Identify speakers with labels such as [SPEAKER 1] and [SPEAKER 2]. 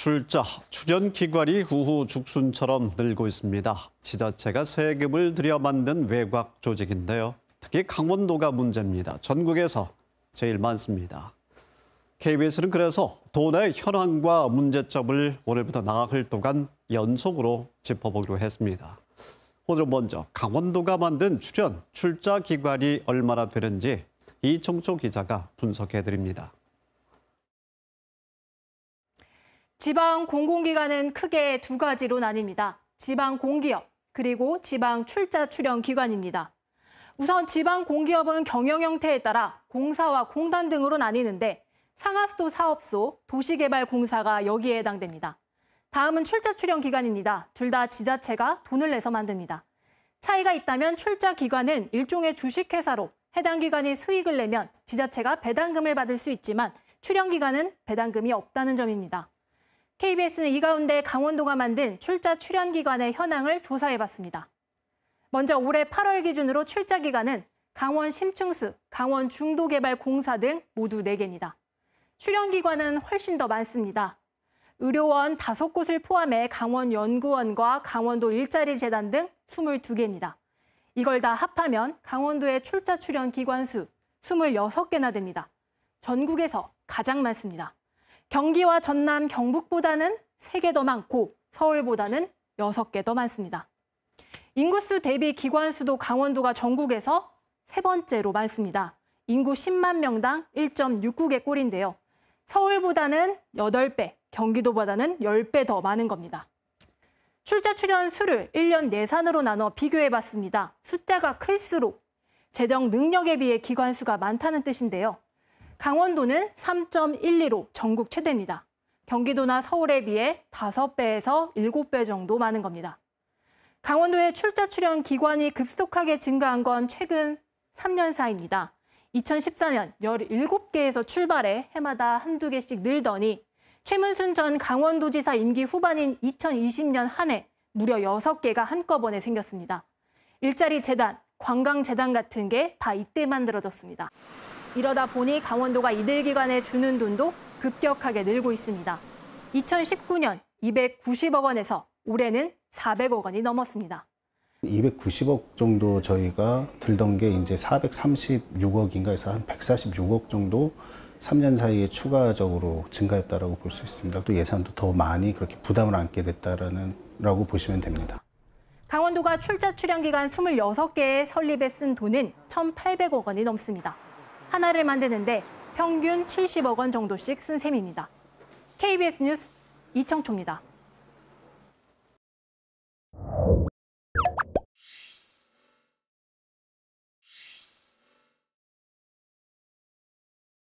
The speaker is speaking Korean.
[SPEAKER 1] 출자, 출연 기관이 후후 죽순처럼 늘고 있습니다. 지자체가 세금을 들여 만든 외곽 조직인데요. 특히 강원도가 문제입니다. 전국에서 제일 많습니다. KBS는 그래서 도내 현황과 문제점을 오늘부터 나흘 동안 연속으로 짚어보기로 했습니다. 오늘 먼저 강원도가 만든 출연, 출자 기관이 얼마나 되는지 이청초 기자가 분석해드립니다.
[SPEAKER 2] 지방 공공기관은 크게 두 가지로 나뉩니다. 지방 공기업 그리고 지방 출자 출연 기관입니다. 우선 지방 공기업은 경영 형태에 따라 공사와 공단 등으로 나뉘는데 상하수도 사업소, 도시개발공사가 여기에 해당됩니다. 다음은 출자 출연 기관입니다. 둘 다 지자체가 돈을 내서 만듭니다. 차이가 있다면 출자 기관은 일종의 주식회사로 해당 기관이 수익을 내면 지자체가 배당금을 받을 수 있지만 출연 기관은 배당금이 없다는 점입니다. KBS는 이 가운데 강원도가 만든 출자 출연 기관의 현황을 조사해봤습니다. 먼저 올해 8월 기준으로 출자 기관은 강원 심층수, 강원 중도개발공사 등 모두 4개입니다. 출연 기관은 훨씬 더 많습니다. 의료원 5곳을 포함해 강원연구원과 강원도 일자리재단 등 22개입니다. 이걸 다 합하면 강원도의 출자 출연 기관 수 26개나 됩니다. 전국에서 가장 많습니다. 경기와 전남, 경북보다는 3개 더 많고 서울보다는 6개 더 많습니다. 인구수 대비 기관 수도 강원도가 전국에서 세 번째로 많습니다. 인구 10만 명당 1.69개 꼴인데요. 서울보다는 8배, 경기도보다는 10배 더 많은 겁니다. 출자 출연 수를 1년 예산으로 나눠 비교해 봤습니다. 숫자가 클수록 재정 능력에 비해 기관 수가 많다는 뜻인데요. 강원도는 3 1 2로 전국 최대입니다. 경기도나 서울에 비해 5배에서 7배 정도 많은 겁니다. 강원도의 출자 출연 기관이 급속하게 증가한 건 최근 3년 사이입니다. 2014년 17개에서 출발해 해마다 한두 개씩 늘더니 최문순 전 강원도지사 임기 후반인 2020년 한 해 무려 6개가 한꺼번에 생겼습니다. 일자리 재단, 관광재단 같은 게 다 이때 만들어졌습니다. 이러다 보니 강원도가 이들 기관에 주는 돈도 급격하게 늘고 있습니다. 2019년 290억 원에서 올해는 400억 원이 넘었습니다.
[SPEAKER 3] 290억 정도 저희가 들던 게 이제 436억인가 해서 한 146억 정도 3년 사이에 추가적으로 증가했다라고 볼 수 있습니다. 또 예산도 더 많이 그렇게 부담을 안게 됐다라는 라고 보시면 됩니다.
[SPEAKER 2] 강원도가 출자 출연 기간 26개에 설립에 쓴 돈은 1,800억 원이 넘습니다. 하나를 만드는데 평균 70억 원 정도씩 쓴 셈입니다. KBS 뉴스 이청초입니다.